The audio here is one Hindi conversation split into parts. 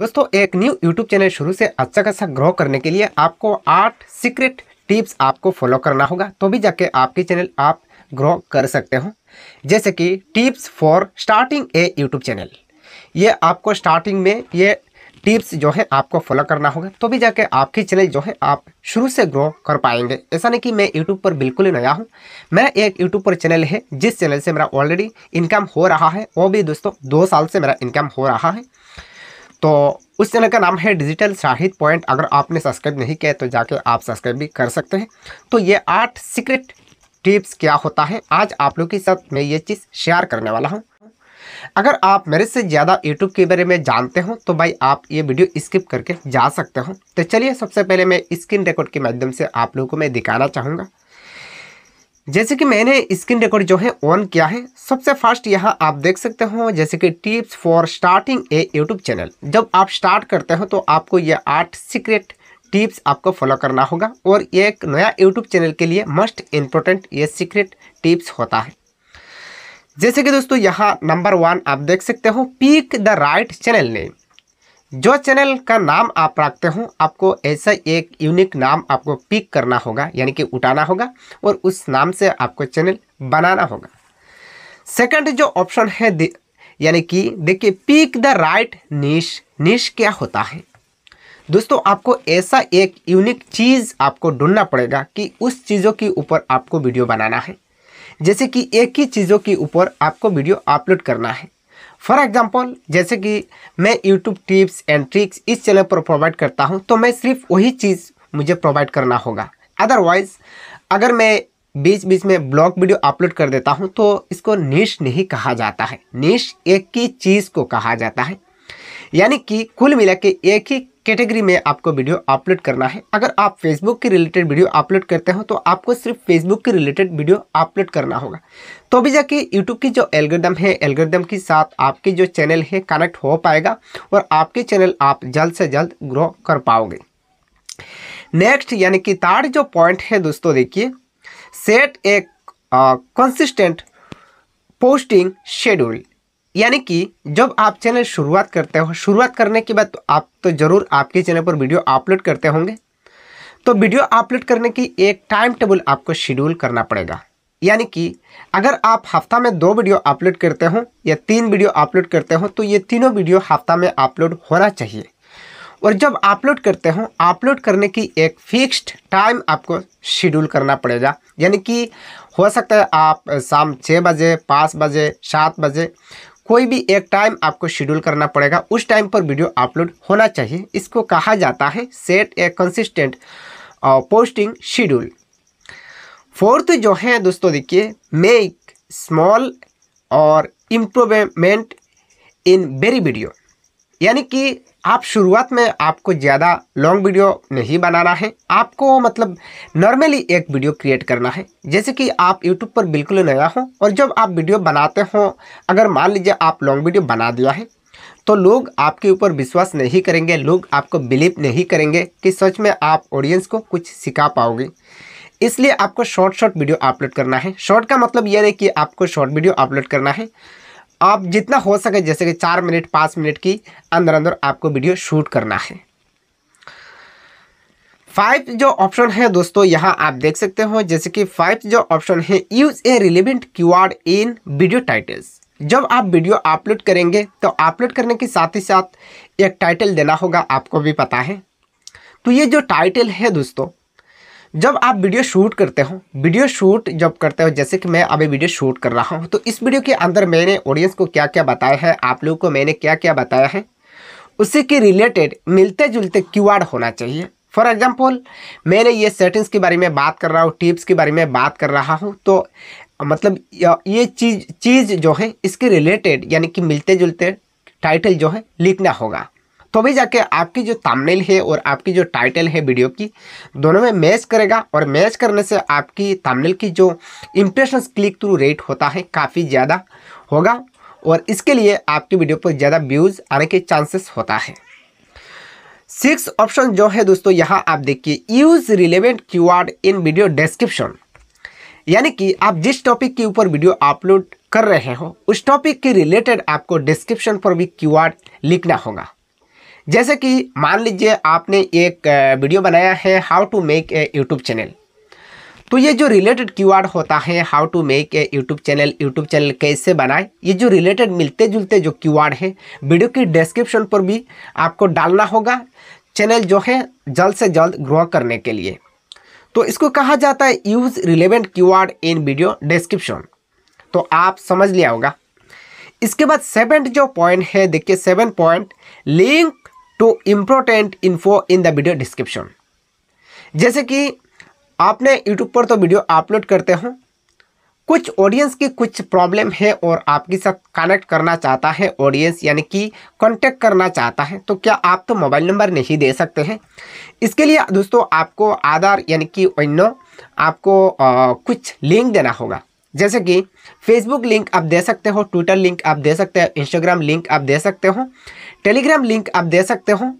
दोस्तों एक न्यू यूट्यूब चैनल शुरू से अच्छा खासा ग्रो करने के लिए आपको आठ सीक्रेट टिप्स आपको फॉलो करना होगा तो भी जाके आपके चैनल आप ग्रो कर सकते हो जैसे कि tips for starting a YouTube channel ये आपको स्टार्टिंग में ये टिप्स जो है आपको फॉलो करना होगा तो भी जाके आपकी चैनल तो जो है आप शुरू से ग्रो कर पाएंगे ऐसा नहीं कि मैं यूट्यूब पर बिल्कुल ही नया हूँ मेरा एक यूट्यूब पर चैनल है जिस चैनल से मेरा ऑलरेडी इनकम हो रहा है वो भी दोस्तों दो साल से मेरा इनकम हो रहा है तो उस चैनल का नाम है डिजिटल शाहिद पॉइंट अगर आपने सब्सक्राइब नहीं किया तो जाके आप सब्सक्राइब भी कर सकते हैं तो ये आठ सीक्रेट टिप्स क्या होता है आज आप लोग के साथ मैं ये चीज़ शेयर करने वाला हूँ अगर आप मेरे से ज़्यादा यूट्यूब के बारे में जानते हो तो भाई आप ये वीडियो स्किप करके जा सकते हो तो चलिए सबसे पहले मैं स्क्रीन रिकॉर्ड के माध्यम से आप लोगों को मैं दिखाना चाहूँगा जैसे कि मैंने स्क्रीन रिकॉर्ड जो है ऑन किया है सबसे फर्स्ट यहाँ आप देख सकते हो जैसे कि tips for starting a YouTube channel जब आप स्टार्ट करते हो तो आपको ये आठ सीक्रेट टिप्स आपको फॉलो करना होगा और ये एक नया यूट्यूब चैनल के लिए मस्ट इम्पोर्टेंट ये सीक्रेट टिप्स होता है जैसे कि दोस्तों यहाँ नंबर वन आप देख सकते हो pick the right channel name जो चैनल का नाम आप रखते हो आपको ऐसा एक यूनिक नाम आपको पिक करना होगा यानी कि उठाना होगा और उस नाम से आपको चैनल बनाना होगा सेकंड जो ऑप्शन है यानी कि देखिए पिक द राइट निश निश क्या होता है दोस्तों आपको ऐसा एक यूनिक चीज़ आपको ढूंढना पड़ेगा कि उस चीज़ों के ऊपर आपको वीडियो बनाना है जैसे कि एक ही चीज़ों के ऊपर आपको वीडियो अपलोड करना है फॉर एग्जाम्पल जैसे कि मैं यूट्यूब टिप्स एंड ट्रिक्स इस चैनल पर प्रोवाइड करता हूँ तो मैं सिर्फ वही चीज़ मुझे प्रोवाइड करना होगा अदरवाइज अगर मैं बीच बीच में ब्लॉग वीडियो अपलोड कर देता हूँ तो इसको नीश नहीं कहा जाता है नीश एक ही चीज़ को कहा जाता है यानी कि कुल मिला के एक ही कैटेगरी में आपको वीडियो अपलोड करना है अगर आप फेसबुक के रिलेटेड वीडियो अपलोड करते हो तो आपको सिर्फ फेसबुक के रिलेटेड वीडियो अपलोड करना होगा तो भी जाके यूट्यूब की जो एल्गोरिदम है एल्गोरिदम के साथ आपके जो चैनल है कनेक्ट हो पाएगा और आपके चैनल आप जल्द से जल्द ग्रो कर पाओगे नेक्स्ट यानी कि थर्ड जो पॉइंट है दोस्तों देखिए सेट एक कंसिस्टेंट पोस्टिंग शेड्यूल यानी कि जब आप चैनल शुरुआत करते हो शुरुआत करने के बाद तो आप तो ज़रूर आपके चैनल पर वीडियो अपलोड करते होंगे तो वीडियो अपलोड करने की एक टाइम टेबल आपको शेड्यूल करना पड़ेगा यानी कि अगर आप हफ्ता में दो वीडियो अपलोड करते हो या तीन वीडियो अपलोड करते हो तो ये तीनों वीडियो हफ्ता में अपलोड होना चाहिए और जब अपलोड करते हो अपलोड करने की एक फिक्स्ड टाइम आपको शेड्यूल करना पड़ेगा यानी कि हो सकता है आप शाम छः बजे पाँच बजे सात बजे कोई भी एक टाइम आपको शेड्यूल करना पड़ेगा उस टाइम पर वीडियो अपलोड होना चाहिए इसको कहा जाता है set a consistent posting schedule fourth जो है दोस्तों देखिए मेक स्मॉल और इम्प्रूवमेंट इन वेरी वीडियो यानी कि आप शुरुआत में आपको ज़्यादा लॉन्ग वीडियो नहीं बनाना है आपको मतलब नॉर्मली एक वीडियो क्रिएट करना है जैसे कि आप यूट्यूब पर बिल्कुल नया हो और जब आप वीडियो बनाते हो अगर मान लीजिए आप लॉन्ग वीडियो बना दिया है तो लोग आपके ऊपर विश्वास नहीं करेंगे लोग आपको बिलीव नहीं करेंगे कि सच में आप ऑडियंस को कुछ सिखा पाओगे इसलिए आपको शॉर्ट शॉर्ट वीडियो अपलोड करना है शॉर्ट का मतलब यह है कि आपको शॉर्ट वीडियो अपलोड करना है आप जितना हो सके जैसे कि चार मिनट पाँच मिनट की अंदर अंदर आपको वीडियो शूट करना है फाइव जो ऑप्शन है दोस्तों यहाँ आप देख सकते हो जैसे कि फाइव जो ऑप्शन है use a relevant QR in video titles जब आप वीडियो अपलोड करेंगे तो अपलोड करने के साथ ही साथ एक टाइटल देना होगा आपको भी पता है तो ये जो टाइटल है दोस्तों जब आप वीडियो शूट करते हो वीडियो शूट जब करते हो जैसे कि मैं अभी वीडियो शूट कर रहा हूँ तो इस वीडियो के अंदर मैंने ऑडियंस को क्या क्या बताया है आप लोगों को मैंने क्या क्या बताया है उसी के रिलेटेड मिलते जुलते क्यू होना चाहिए फॉर एग्जाम्पल मैंने ये सेटिंग्स के बारे में बात कर रहा हूँ टिप्स के बारे में बात कर रहा हूँ तो मतलब ये चीज़ चीज़ जो है इसके रिलेटेड यानी कि मिलते जुलते टाइटल जो है लिखना होगा तभी तो भी जाके आपकी जो तामनेल है और आपकी जो टाइटल है वीडियो की दोनों में मैच करेगा और मैच करने से आपकी तामनेल की जो इम्प्रेशन क्लिक थ्रू रेट होता है काफ़ी ज़्यादा होगा और इसके लिए आपकी वीडियो पर ज़्यादा व्यूज़ आने के चांसेस होता है सिक्स ऑप्शन जो है दोस्तों यहाँ आप देखिए use relevant keyword in video description यानी कि आप जिस टॉपिक के ऊपर वीडियो अपलोड कर रहे हो उस टॉपिक के रिलेटेड आपको डिस्क्रिप्शन पर भी कीवर्ड लिखना होगा जैसे कि मान लीजिए आपने एक वीडियो बनाया है how to make a YouTube channel तो ये जो रिलेटेड कीवर्ड होता है how to make a YouTube channel YouTube channel कैसे बनाए ये जो रिलेटेड मिलते जुलते जो वर्ड है वीडियो की डिस्क्रिप्शन पर भी आपको डालना होगा चैनल जो है जल्द से जल्द ग्रो करने के लिए तो इसको कहा जाता है use relevant keyword in video description तो आप समझ लिया होगा इसके बाद सेवेंट जो पॉइंट है देखिए seven point link to important info in the video description जैसे कि आपने यूट्यूब पर तो वीडियो अपलोड करते हो कुछ ऑडियंस की कुछ प्रॉब्लम है और आपके साथ कनेक्ट करना चाहता है ऑडियंस यानी कि कांटेक्ट करना चाहता है तो क्या आप तो मोबाइल नंबर नहीं दे सकते हैं इसके लिए दोस्तों आपको आधार यानी कि अन्य आपको आ, कुछ लिंक देना होगा जैसे कि फेसबुक लिंक आप दे सकते हो ट्विटर लिंक आप दे सकते हो इंस्टाग्राम लिंक आप दे सकते हो टेलीग्राम लिंक आप दे सकते हो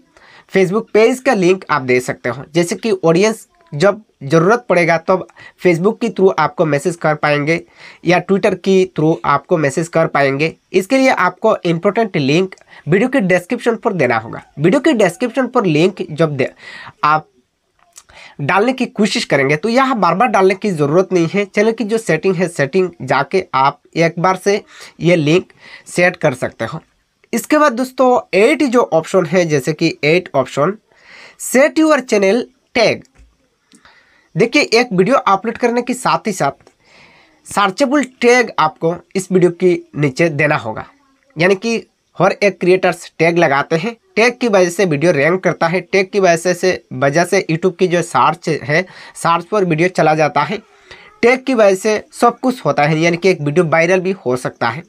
फेसबुक पेज का लिंक आप दे सकते हो जैसे कि ऑडियंस जब ज़रूरत पड़ेगा तब तो फेसबुक के थ्रू आपको मैसेज कर पाएंगे या ट्विटर के थ्रू आपको मैसेज कर पाएंगे इसके लिए आपको इम्पोर्टेंट लिंक वीडियो के डिस्क्रिप्शन पर देना होगा वीडियो के डिस्क्रिप्शन पर लिंक जब दे आप डालने की कोशिश करेंगे तो यह बार बार डालने की ज़रूरत नहीं है चैनल की जो सेटिंग है सेटिंग जाके आप एक बार से ये लिंक सेट कर सकते हो इसके बाद दोस्तों एट जो ऑप्शन है जैसे कि eight option set your channel tag देखिए एक वीडियो अपलोड करने के साथ ही साथ सर्चेबल टैग आपको इस वीडियो के नीचे देना होगा यानी कि हर एक क्रिएटर्स टैग लगाते हैं टैग की वजह से वीडियो रैंक करता है टैग की वजह से वजह से यूट्यूब की जो सर्च है सर्च पर वीडियो चला जाता है टैग की वजह से सब कुछ होता है यानी कि एक वीडियो वायरल भी हो सकता है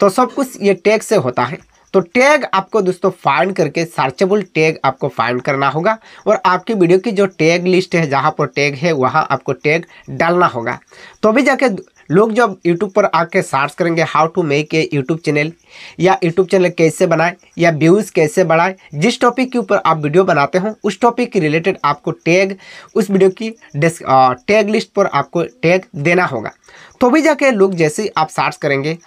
तो सब कुछ ये टैग से होता है तो टैग आपको दोस्तों फाइंड करके सर्चेबल टैग आपको फाइंड करना होगा और आपकी वीडियो की जो टैग लिस्ट है जहाँ पर टैग है वहाँ आपको टैग डालना होगा तो भी जाके लोग जब यूट्यूब पर आके सर्च करेंगे how to make a YouTube channel या यूट्यूब चैनल कैसे बनाए या व्यूज़ कैसे बढ़ाएं जिस टॉपिक के ऊपर आप वीडियो बनाते हो उस टॉपिक के रिलेटेड आपको टैग उस वीडियो की टैग लिस्ट पर आपको टैग देना होगा तो भी जाके लोग जैसे आप सर्च करेंगे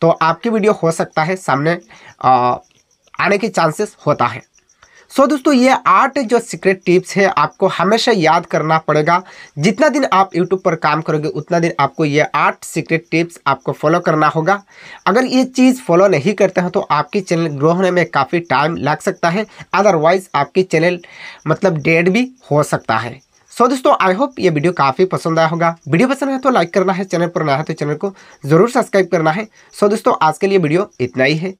तो आपकी वीडियो हो सकता है सामने आ, आने के चांसेस होता है सो so, दोस्तों ये आठ जो सीक्रेट टिप्स है आपको हमेशा याद करना पड़ेगा जितना दिन आप यूट्यूब पर काम करोगे उतना दिन आपको ये आठ सीक्रेट टिप्स आपको फॉलो करना होगा अगर ये चीज़ फॉलो नहीं करते हैं तो आपकी चैनल ग्रो होने में काफ़ी टाइम लग सकता है अदरवाइज़ आपकी चैनल मतलब डेड भी हो सकता है सो so, दोस्तों आई होप ये वीडियो काफ़ी पसंद आया होगा वीडियो पसंद है तो लाइक करना है चैनल पर नया है तो चैनल को जरूर सब्सक्राइब करना है सो so, दोस्तों आज के लिए वीडियो इतना ही है